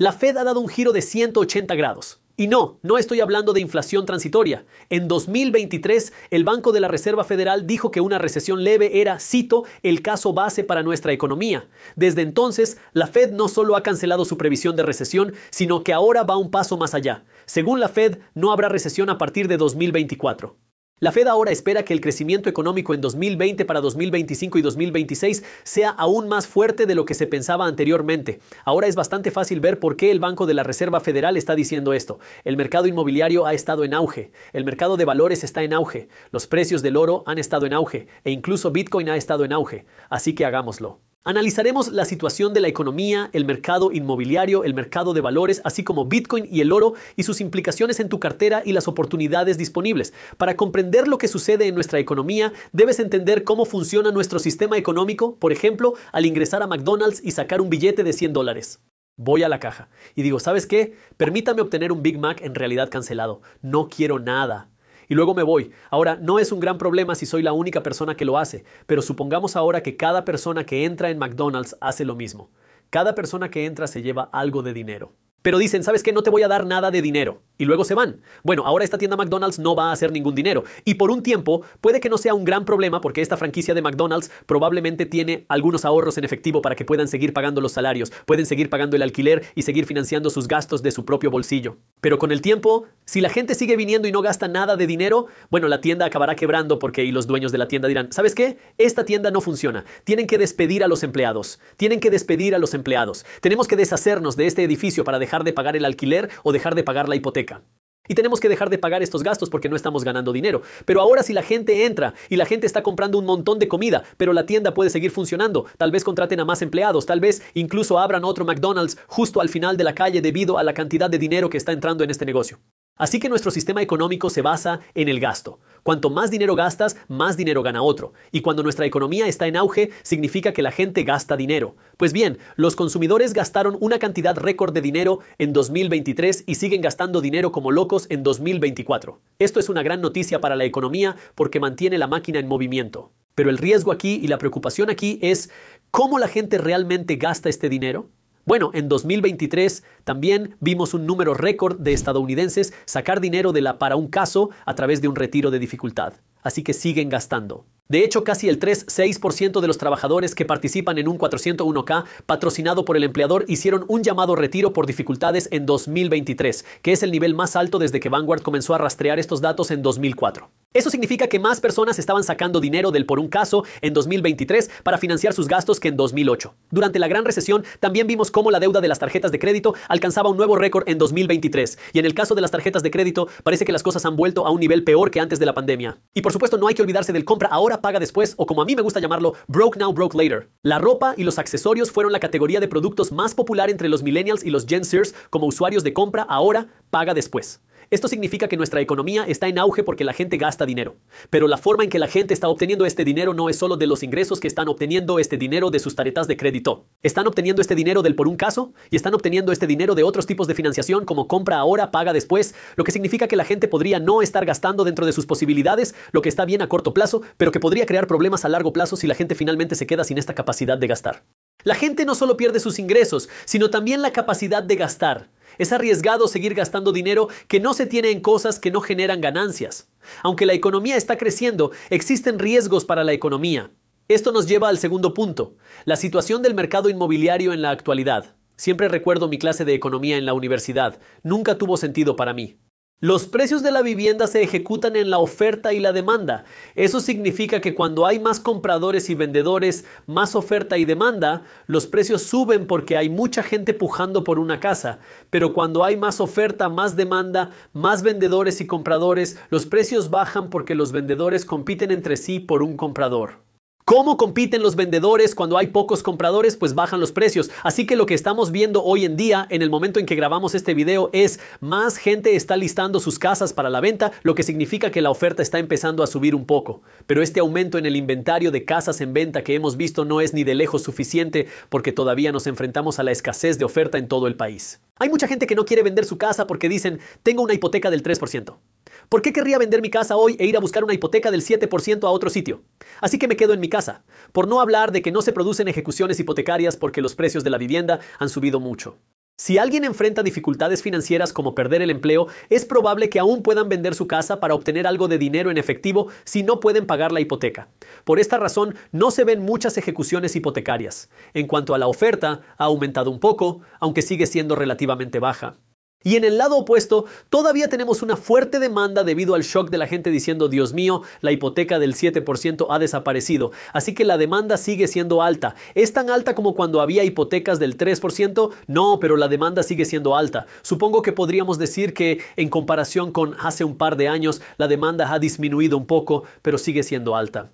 La Fed ha dado un giro de 180 grados. Y no, no estoy hablando de inflación transitoria. En 2023, el Banco de la Reserva Federal dijo que una recesión leve era, cito, el caso base para nuestra economía. Desde entonces, la Fed no solo ha cancelado su previsión de recesión, sino que ahora va un paso más allá. Según la Fed, no habrá recesión a partir de 2024. La Fed ahora espera que el crecimiento económico en 2020 para 2025 y 2026 sea aún más fuerte de lo que se pensaba anteriormente. Ahora es bastante fácil ver por qué el Banco de la Reserva Federal está diciendo esto. El mercado inmobiliario ha estado en auge, el mercado de valores está en auge, los precios del oro han estado en auge e incluso Bitcoin ha estado en auge. Así que hagámoslo. Analizaremos la situación de la economía, el mercado inmobiliario, el mercado de valores, así como Bitcoin y el oro y sus implicaciones en tu cartera y las oportunidades disponibles. Para comprender lo que sucede en nuestra economía, debes entender cómo funciona nuestro sistema económico, por ejemplo, al ingresar a McDonald's y sacar un billete de 100 dólares. Voy a la caja y digo, ¿sabes qué? Permítame obtener un Big Mac en realidad cancelado. No quiero nada y luego me voy. Ahora, no es un gran problema si soy la única persona que lo hace, pero supongamos ahora que cada persona que entra en McDonald's hace lo mismo. Cada persona que entra se lleva algo de dinero. Pero dicen, ¿sabes qué? No te voy a dar nada de dinero. Y luego se van. Bueno, ahora esta tienda McDonald's no va a hacer ningún dinero. Y por un tiempo puede que no sea un gran problema porque esta franquicia de McDonald's probablemente tiene algunos ahorros en efectivo para que puedan seguir pagando los salarios, pueden seguir pagando el alquiler y seguir financiando sus gastos de su propio bolsillo. Pero con el tiempo, si la gente sigue viniendo y no gasta nada de dinero, bueno, la tienda acabará quebrando porque y los dueños de la tienda dirán, ¿sabes qué? Esta tienda no funciona. Tienen que despedir a los empleados. Tienen que despedir a los empleados. Tenemos que deshacernos de este edificio para dejar de pagar el alquiler o dejar de pagar la hipoteca y tenemos que dejar de pagar estos gastos porque no estamos ganando dinero. Pero ahora si la gente entra y la gente está comprando un montón de comida, pero la tienda puede seguir funcionando, tal vez contraten a más empleados, tal vez incluso abran otro McDonald's justo al final de la calle debido a la cantidad de dinero que está entrando en este negocio. Así que nuestro sistema económico se basa en el gasto. Cuanto más dinero gastas, más dinero gana otro. Y cuando nuestra economía está en auge, significa que la gente gasta dinero. Pues bien, los consumidores gastaron una cantidad récord de dinero en 2023 y siguen gastando dinero como locos en 2024. Esto es una gran noticia para la economía porque mantiene la máquina en movimiento. Pero el riesgo aquí y la preocupación aquí es cómo la gente realmente gasta este dinero. Bueno, en 2023 también vimos un número récord de estadounidenses sacar dinero de la para un caso a través de un retiro de dificultad. Así que siguen gastando. De hecho, casi el 3-6% de los trabajadores que participan en un 401k patrocinado por el empleador hicieron un llamado retiro por dificultades en 2023, que es el nivel más alto desde que Vanguard comenzó a rastrear estos datos en 2004. Eso significa que más personas estaban sacando dinero del por un caso en 2023 para financiar sus gastos que en 2008. Durante la gran recesión también vimos cómo la deuda de las tarjetas de crédito alcanzaba un nuevo récord en 2023 y en el caso de las tarjetas de crédito parece que las cosas han vuelto a un nivel peor que antes de la pandemia. Y por supuesto no hay que olvidarse del compra ahora paga después o como a mí me gusta llamarlo, broke now, broke later. La ropa y los accesorios fueron la categoría de productos más popular entre los millennials y los Gen Sears como usuarios de compra ahora, paga después. Esto significa que nuestra economía está en auge porque la gente gasta dinero. Pero la forma en que la gente está obteniendo este dinero no es solo de los ingresos que están obteniendo este dinero de sus tarjetas de crédito. Están obteniendo este dinero del por un caso y están obteniendo este dinero de otros tipos de financiación como compra ahora, paga después, lo que significa que la gente podría no estar gastando dentro de sus posibilidades, lo que está bien a corto plazo, pero que podría crear problemas a largo plazo si la gente finalmente se queda sin esta capacidad de gastar. La gente no solo pierde sus ingresos, sino también la capacidad de gastar. Es arriesgado seguir gastando dinero que no se tiene en cosas que no generan ganancias. Aunque la economía está creciendo, existen riesgos para la economía. Esto nos lleva al segundo punto, la situación del mercado inmobiliario en la actualidad. Siempre recuerdo mi clase de economía en la universidad, nunca tuvo sentido para mí. Los precios de la vivienda se ejecutan en la oferta y la demanda. Eso significa que cuando hay más compradores y vendedores, más oferta y demanda, los precios suben porque hay mucha gente pujando por una casa. Pero cuando hay más oferta, más demanda, más vendedores y compradores, los precios bajan porque los vendedores compiten entre sí por un comprador. ¿Cómo compiten los vendedores cuando hay pocos compradores? Pues bajan los precios. Así que lo que estamos viendo hoy en día, en el momento en que grabamos este video, es más gente está listando sus casas para la venta, lo que significa que la oferta está empezando a subir un poco. Pero este aumento en el inventario de casas en venta que hemos visto no es ni de lejos suficiente porque todavía nos enfrentamos a la escasez de oferta en todo el país. Hay mucha gente que no quiere vender su casa porque dicen, tengo una hipoteca del 3%. ¿Por qué querría vender mi casa hoy e ir a buscar una hipoteca del 7% a otro sitio? Así que me quedo en mi casa, por no hablar de que no se producen ejecuciones hipotecarias porque los precios de la vivienda han subido mucho. Si alguien enfrenta dificultades financieras como perder el empleo, es probable que aún puedan vender su casa para obtener algo de dinero en efectivo si no pueden pagar la hipoteca. Por esta razón, no se ven muchas ejecuciones hipotecarias. En cuanto a la oferta, ha aumentado un poco, aunque sigue siendo relativamente baja. Y en el lado opuesto, todavía tenemos una fuerte demanda debido al shock de la gente diciendo, Dios mío, la hipoteca del 7% ha desaparecido. Así que la demanda sigue siendo alta. ¿Es tan alta como cuando había hipotecas del 3%? No, pero la demanda sigue siendo alta. Supongo que podríamos decir que en comparación con hace un par de años, la demanda ha disminuido un poco, pero sigue siendo alta.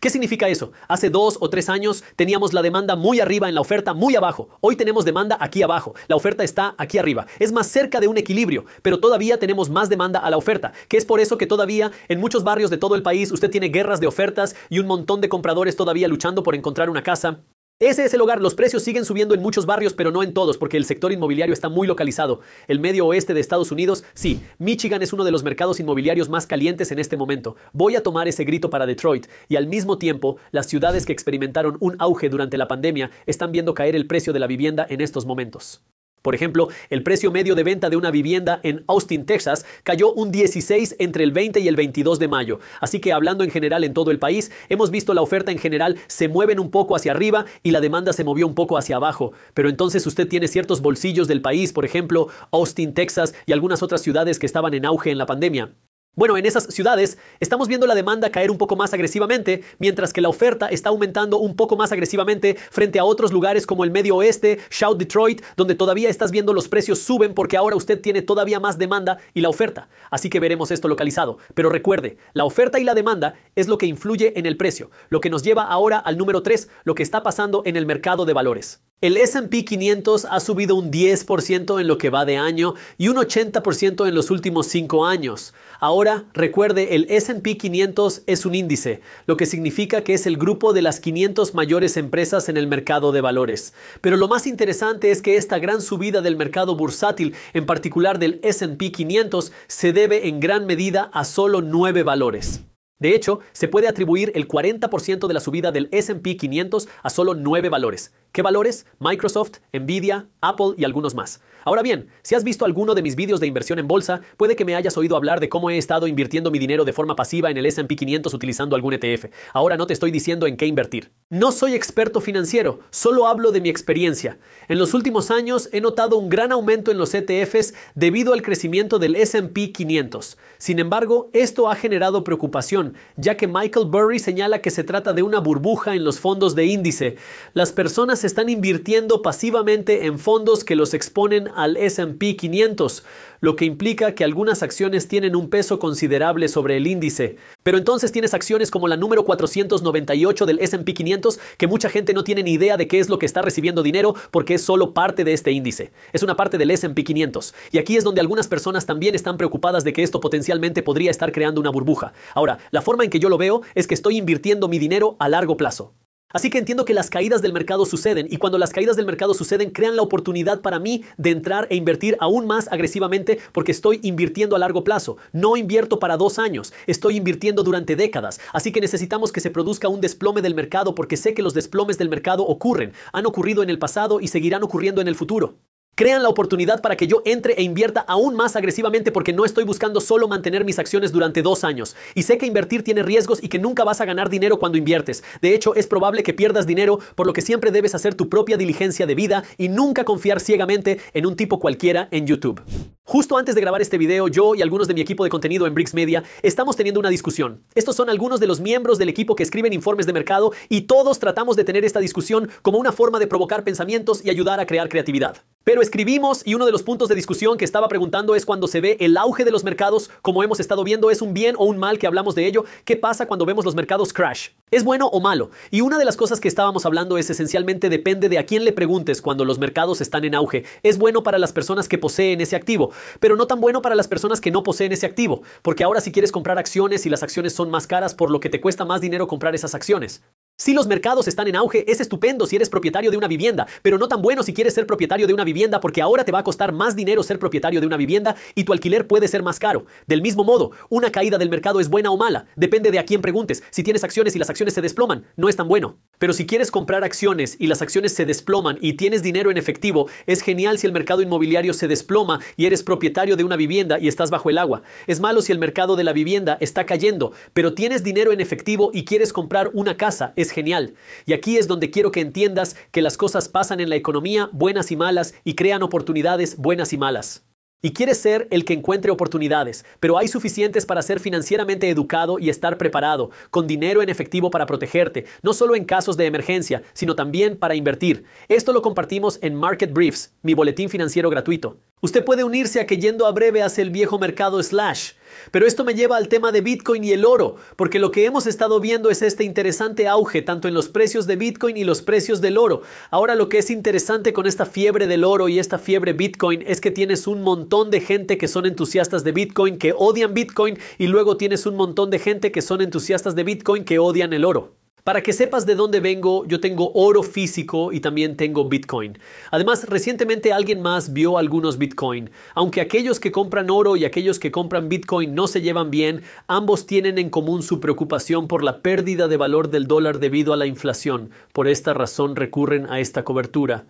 ¿Qué significa eso? Hace dos o tres años teníamos la demanda muy arriba en la oferta, muy abajo. Hoy tenemos demanda aquí abajo. La oferta está aquí arriba. Es más cerca de un equilibrio, pero todavía tenemos más demanda a la oferta, que es por eso que todavía en muchos barrios de todo el país usted tiene guerras de ofertas y un montón de compradores todavía luchando por encontrar una casa. Ese es el hogar. Los precios siguen subiendo en muchos barrios, pero no en todos, porque el sector inmobiliario está muy localizado. El medio oeste de Estados Unidos, sí, Michigan es uno de los mercados inmobiliarios más calientes en este momento. Voy a tomar ese grito para Detroit y al mismo tiempo, las ciudades que experimentaron un auge durante la pandemia están viendo caer el precio de la vivienda en estos momentos. Por ejemplo, el precio medio de venta de una vivienda en Austin, Texas, cayó un 16 entre el 20 y el 22 de mayo. Así que hablando en general en todo el país, hemos visto la oferta en general se mueven un poco hacia arriba y la demanda se movió un poco hacia abajo. Pero entonces usted tiene ciertos bolsillos del país, por ejemplo, Austin, Texas y algunas otras ciudades que estaban en auge en la pandemia. Bueno, en esas ciudades estamos viendo la demanda caer un poco más agresivamente, mientras que la oferta está aumentando un poco más agresivamente frente a otros lugares como el Medio Oeste, South Detroit, donde todavía estás viendo los precios suben porque ahora usted tiene todavía más demanda y la oferta. Así que veremos esto localizado. Pero recuerde, la oferta y la demanda es lo que influye en el precio, lo que nos lleva ahora al número 3, lo que está pasando en el mercado de valores. El SP 500 ha subido un 10% en lo que va de año y un 80% en los últimos 5 años. Ahora, recuerde, el SP 500 es un índice, lo que significa que es el grupo de las 500 mayores empresas en el mercado de valores. Pero lo más interesante es que esta gran subida del mercado bursátil, en particular del SP 500, se debe en gran medida a solo 9 valores. De hecho, se puede atribuir el 40% de la subida del SP 500 a solo 9 valores. ¿Qué valores? Microsoft, Nvidia, Apple y algunos más. Ahora bien, si has visto alguno de mis vídeos de inversión en bolsa, puede que me hayas oído hablar de cómo he estado invirtiendo mi dinero de forma pasiva en el SP 500 utilizando algún ETF. Ahora no te estoy diciendo en qué invertir. No soy experto financiero, solo hablo de mi experiencia. En los últimos años he notado un gran aumento en los ETFs debido al crecimiento del SP 500. Sin embargo, esto ha generado preocupación ya que Michael Burry señala que se trata de una burbuja en los fondos de índice. Las personas están invirtiendo pasivamente en fondos que los exponen al SP 500 lo que implica que algunas acciones tienen un peso considerable sobre el índice. Pero entonces tienes acciones como la número 498 del SP 500, que mucha gente no tiene ni idea de qué es lo que está recibiendo dinero porque es solo parte de este índice. Es una parte del SP 500. Y aquí es donde algunas personas también están preocupadas de que esto potencialmente podría estar creando una burbuja. Ahora, la forma en que yo lo veo es que estoy invirtiendo mi dinero a largo plazo. Así que entiendo que las caídas del mercado suceden y cuando las caídas del mercado suceden crean la oportunidad para mí de entrar e invertir aún más agresivamente porque estoy invirtiendo a largo plazo. No invierto para dos años, estoy invirtiendo durante décadas. Así que necesitamos que se produzca un desplome del mercado porque sé que los desplomes del mercado ocurren, han ocurrido en el pasado y seguirán ocurriendo en el futuro crean la oportunidad para que yo entre e invierta aún más agresivamente porque no estoy buscando solo mantener mis acciones durante dos años. Y sé que invertir tiene riesgos y que nunca vas a ganar dinero cuando inviertes. De hecho, es probable que pierdas dinero, por lo que siempre debes hacer tu propia diligencia de vida y nunca confiar ciegamente en un tipo cualquiera en YouTube. Justo antes de grabar este video, yo y algunos de mi equipo de contenido en Bricks Media estamos teniendo una discusión. Estos son algunos de los miembros del equipo que escriben informes de mercado y todos tratamos de tener esta discusión como una forma de provocar pensamientos y ayudar a crear creatividad. Pero Escribimos y uno de los puntos de discusión que estaba preguntando es cuando se ve el auge de los mercados, como hemos estado viendo, es un bien o un mal que hablamos de ello, ¿qué pasa cuando vemos los mercados crash? ¿Es bueno o malo? Y una de las cosas que estábamos hablando es esencialmente depende de a quién le preguntes cuando los mercados están en auge. Es bueno para las personas que poseen ese activo, pero no tan bueno para las personas que no poseen ese activo, porque ahora si quieres comprar acciones y las acciones son más caras, por lo que te cuesta más dinero comprar esas acciones. Si los mercados están en auge, es estupendo si eres propietario de una vivienda, pero no tan bueno si quieres ser propietario de una vivienda porque ahora te va a costar más dinero ser propietario de una vivienda y tu alquiler puede ser más caro. Del mismo modo, una caída del mercado es buena o mala, depende de a quién preguntes. Si tienes acciones y las acciones se desploman, no es tan bueno. Pero si quieres comprar acciones y las acciones se desploman y tienes dinero en efectivo, es genial si el mercado inmobiliario se desploma y eres propietario de una vivienda y estás bajo el agua. Es malo si el mercado de la vivienda está cayendo, pero tienes dinero en efectivo y quieres comprar una casa, es genial. Y aquí es donde quiero que entiendas que las cosas pasan en la economía, buenas y malas, y crean oportunidades buenas y malas. Y quieres ser el que encuentre oportunidades, pero hay suficientes para ser financieramente educado y estar preparado, con dinero en efectivo para protegerte, no solo en casos de emergencia, sino también para invertir. Esto lo compartimos en Market Briefs, mi boletín financiero gratuito. Usted puede unirse a que yendo a breve hace el viejo mercado slash pero esto me lleva al tema de Bitcoin y el oro, porque lo que hemos estado viendo es este interesante auge tanto en los precios de Bitcoin y los precios del oro. Ahora lo que es interesante con esta fiebre del oro y esta fiebre Bitcoin es que tienes un montón de gente que son entusiastas de Bitcoin, que odian Bitcoin, y luego tienes un montón de gente que son entusiastas de Bitcoin, que odian el oro. Para que sepas de dónde vengo, yo tengo oro físico y también tengo Bitcoin. Además, recientemente alguien más vio algunos Bitcoin. Aunque aquellos que compran oro y aquellos que compran Bitcoin no se llevan bien, ambos tienen en común su preocupación por la pérdida de valor del dólar debido a la inflación. Por esta razón recurren a esta cobertura.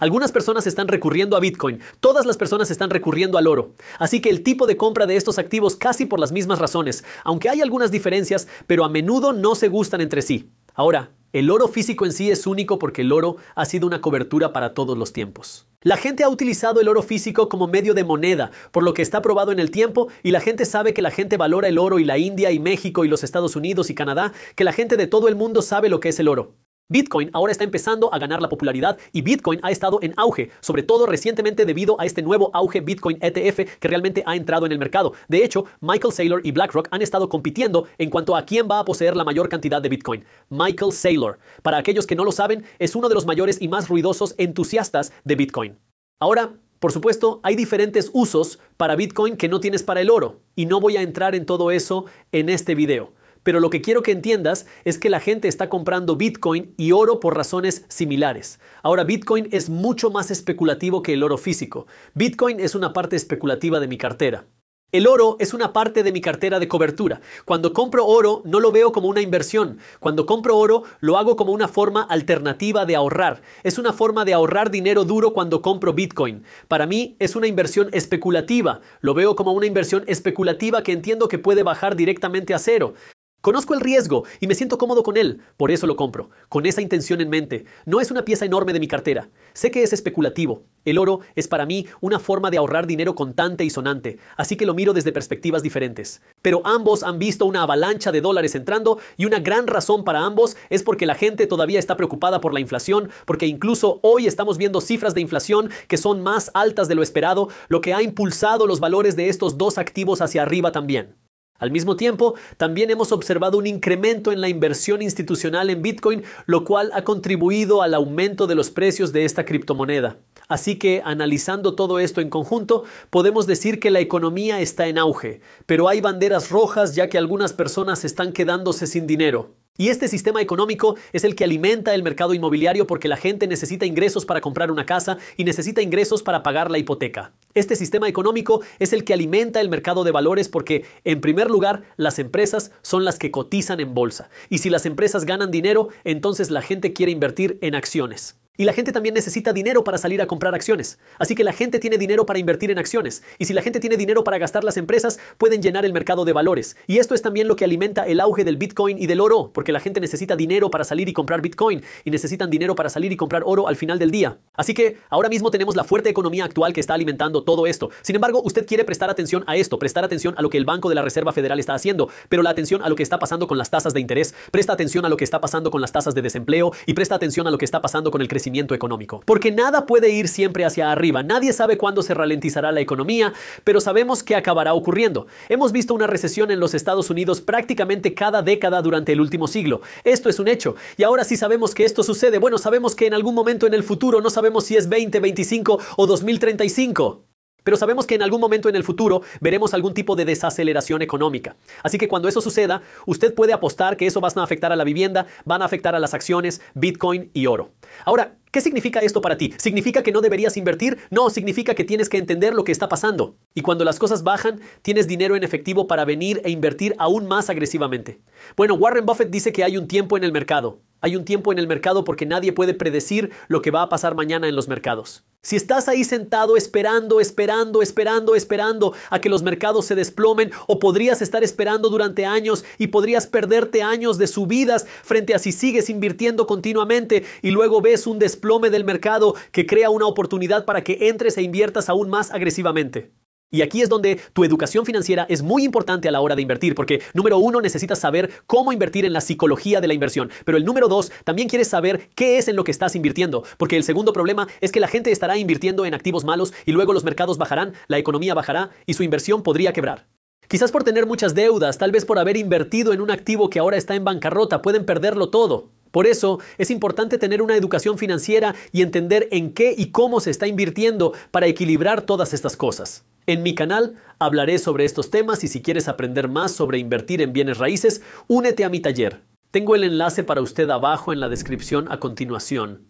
Algunas personas están recurriendo a Bitcoin, todas las personas están recurriendo al oro. Así que el tipo de compra de estos activos casi por las mismas razones, aunque hay algunas diferencias, pero a menudo no se gustan entre sí. Ahora, el oro físico en sí es único porque el oro ha sido una cobertura para todos los tiempos. La gente ha utilizado el oro físico como medio de moneda, por lo que está probado en el tiempo y la gente sabe que la gente valora el oro y la India y México y los Estados Unidos y Canadá, que la gente de todo el mundo sabe lo que es el oro. Bitcoin ahora está empezando a ganar la popularidad y Bitcoin ha estado en auge, sobre todo recientemente debido a este nuevo auge Bitcoin ETF que realmente ha entrado en el mercado. De hecho, Michael Saylor y BlackRock han estado compitiendo en cuanto a quién va a poseer la mayor cantidad de Bitcoin. Michael Saylor, para aquellos que no lo saben, es uno de los mayores y más ruidosos entusiastas de Bitcoin. Ahora, por supuesto, hay diferentes usos para Bitcoin que no tienes para el oro y no voy a entrar en todo eso en este video pero lo que quiero que entiendas es que la gente está comprando Bitcoin y oro por razones similares. Ahora, Bitcoin es mucho más especulativo que el oro físico. Bitcoin es una parte especulativa de mi cartera. El oro es una parte de mi cartera de cobertura. Cuando compro oro no lo veo como una inversión. Cuando compro oro lo hago como una forma alternativa de ahorrar. Es una forma de ahorrar dinero duro cuando compro Bitcoin. Para mí es una inversión especulativa. Lo veo como una inversión especulativa que entiendo que puede bajar directamente a cero. Conozco el riesgo y me siento cómodo con él, por eso lo compro, con esa intención en mente. No es una pieza enorme de mi cartera. Sé que es especulativo. El oro es para mí una forma de ahorrar dinero contante y sonante, así que lo miro desde perspectivas diferentes. Pero ambos han visto una avalancha de dólares entrando y una gran razón para ambos es porque la gente todavía está preocupada por la inflación, porque incluso hoy estamos viendo cifras de inflación que son más altas de lo esperado, lo que ha impulsado los valores de estos dos activos hacia arriba también. Al mismo tiempo, también hemos observado un incremento en la inversión institucional en Bitcoin, lo cual ha contribuido al aumento de los precios de esta criptomoneda. Así que, analizando todo esto en conjunto, podemos decir que la economía está en auge, pero hay banderas rojas ya que algunas personas están quedándose sin dinero. Y este sistema económico es el que alimenta el mercado inmobiliario porque la gente necesita ingresos para comprar una casa y necesita ingresos para pagar la hipoteca. Este sistema económico es el que alimenta el mercado de valores porque, en primer lugar, las empresas son las que cotizan en bolsa. Y si las empresas ganan dinero, entonces la gente quiere invertir en acciones. Y la gente también necesita dinero para salir a comprar acciones. Así que la gente tiene dinero para invertir en acciones. Y si la gente tiene dinero para gastar las empresas, pueden llenar el mercado de valores. Y esto es también lo que alimenta el auge del Bitcoin y del oro, porque la gente necesita dinero para salir y comprar Bitcoin. Y necesitan dinero para salir y comprar oro al final del día. Así que ahora mismo tenemos la fuerte economía actual que está alimentando todo esto. Sin embargo, usted quiere prestar atención a esto, prestar atención a lo que el Banco de la Reserva Federal está haciendo, pero la atención a lo que está pasando con las tasas de interés, presta atención a lo que está pasando con las tasas de desempleo y presta atención a lo que está pasando con el crecimiento económico. Porque nada puede ir siempre hacia arriba, nadie sabe cuándo se ralentizará la economía, pero sabemos que acabará ocurriendo. Hemos visto una recesión en los Estados Unidos prácticamente cada década durante el último siglo. Esto es un hecho. Y ahora sí sabemos que esto sucede. Bueno, sabemos que en algún momento en el futuro no sabemos si es 2025 o 2035. Pero sabemos que en algún momento en el futuro veremos algún tipo de desaceleración económica. Así que cuando eso suceda, usted puede apostar que eso va a afectar a la vivienda, van a afectar a las acciones, Bitcoin y oro. Ahora, ¿qué significa esto para ti? ¿Significa que no deberías invertir? No, significa que tienes que entender lo que está pasando. Y cuando las cosas bajan, tienes dinero en efectivo para venir e invertir aún más agresivamente. Bueno, Warren Buffett dice que hay un tiempo en el mercado. Hay un tiempo en el mercado porque nadie puede predecir lo que va a pasar mañana en los mercados. Si estás ahí sentado esperando, esperando, esperando, esperando a que los mercados se desplomen o podrías estar esperando durante años y podrías perderte años de subidas frente a si sigues invirtiendo continuamente y luego ves un desplome del mercado que crea una oportunidad para que entres e inviertas aún más agresivamente. Y aquí es donde tu educación financiera es muy importante a la hora de invertir, porque número uno, necesitas saber cómo invertir en la psicología de la inversión, pero el número dos, también quieres saber qué es en lo que estás invirtiendo, porque el segundo problema es que la gente estará invirtiendo en activos malos y luego los mercados bajarán, la economía bajará y su inversión podría quebrar. Quizás por tener muchas deudas, tal vez por haber invertido en un activo que ahora está en bancarrota, pueden perderlo todo. Por eso es importante tener una educación financiera y entender en qué y cómo se está invirtiendo para equilibrar todas estas cosas. En mi canal hablaré sobre estos temas y si quieres aprender más sobre invertir en bienes raíces, únete a mi taller. Tengo el enlace para usted abajo en la descripción a continuación.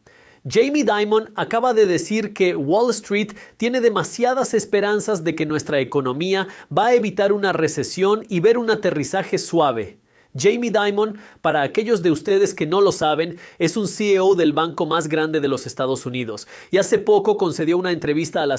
Jamie Dimon acaba de decir que Wall Street tiene demasiadas esperanzas de que nuestra economía va a evitar una recesión y ver un aterrizaje suave. Jamie Dimon, para aquellos de ustedes que no lo saben, es un CEO del banco más grande de los Estados Unidos y hace poco concedió una entrevista a la